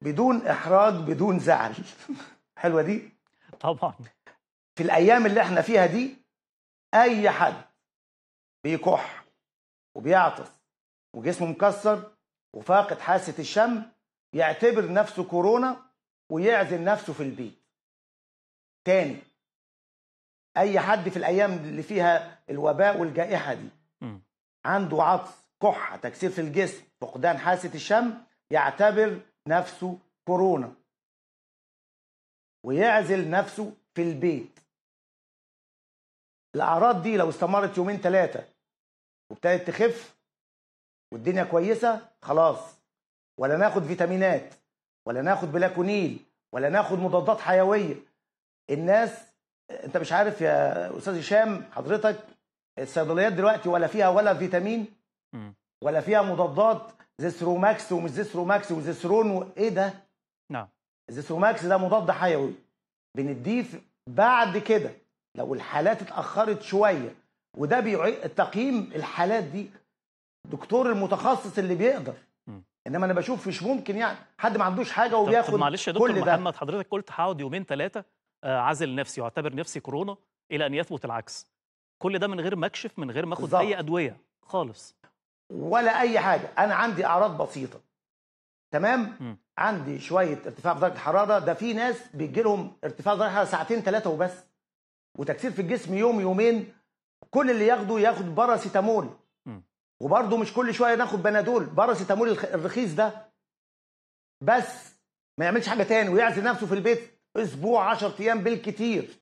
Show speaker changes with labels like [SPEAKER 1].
[SPEAKER 1] بدون احراج بدون زعل حلوه دي طبعا في الايام اللي احنا فيها دي اي حد بيكح وبيعطس وجسمه مكسر وفاقد حاسه الشم يعتبر نفسه كورونا ويعزل نفسه في البيت تاني اي حد في الايام اللي فيها الوباء والجائحه دي عنده عطس كحه تكسير في الجسم فقدان حاسه الشم يعتبر نفسه كورونا ويعزل نفسه في البيت الاعراض دي لو استمرت يومين ثلاثه وابتدت تخف والدنيا كويسه خلاص ولا ناخد فيتامينات ولا ناخد بلاكونيل ولا ناخد مضادات حيويه الناس انت مش عارف يا استاذ هشام حضرتك الصيدليات دلوقتي ولا فيها ولا فيتامين ولا فيها مضادات زيسرو ماكس ومش زيسرو ماكس وزيسرون و... ايه ده؟ نعم زيسرو ماكس ده مضاد حيوي بنديه بعد كده لو الحالات اتاخرت شويه وده بيعي تقييم الحالات دي دكتور المتخصص اللي بيقدر انما انا بشوف مش ممكن يعني حد ما عندوش حاجه وبياخد طب معلش يا دكتور كل محمد
[SPEAKER 2] ده. حضرتك قلت هقعد يومين ثلاثه عازل نفسي واعتبر نفسي كورونا الى ان يثبت العكس كل ده من غير ما اكشف من غير ما اخد اي ادويه خالص ولا اي حاجه
[SPEAKER 1] انا عندي اعراض بسيطه تمام م. عندي شويه ارتفاع في درجه الحراره ده في ناس بيجي لهم ارتفاع درجه الحراره ساعتين ثلاثه وبس وتكسير في الجسم يوم يومين كل اللي ياخده ياخد باراسيتامول وبرده مش كل شويه ناخد بنادول باراسيتامول الرخيص ده بس ما يعملش حاجه تاني ويعزل نفسه في البيت اسبوع 10 ايام بالكتير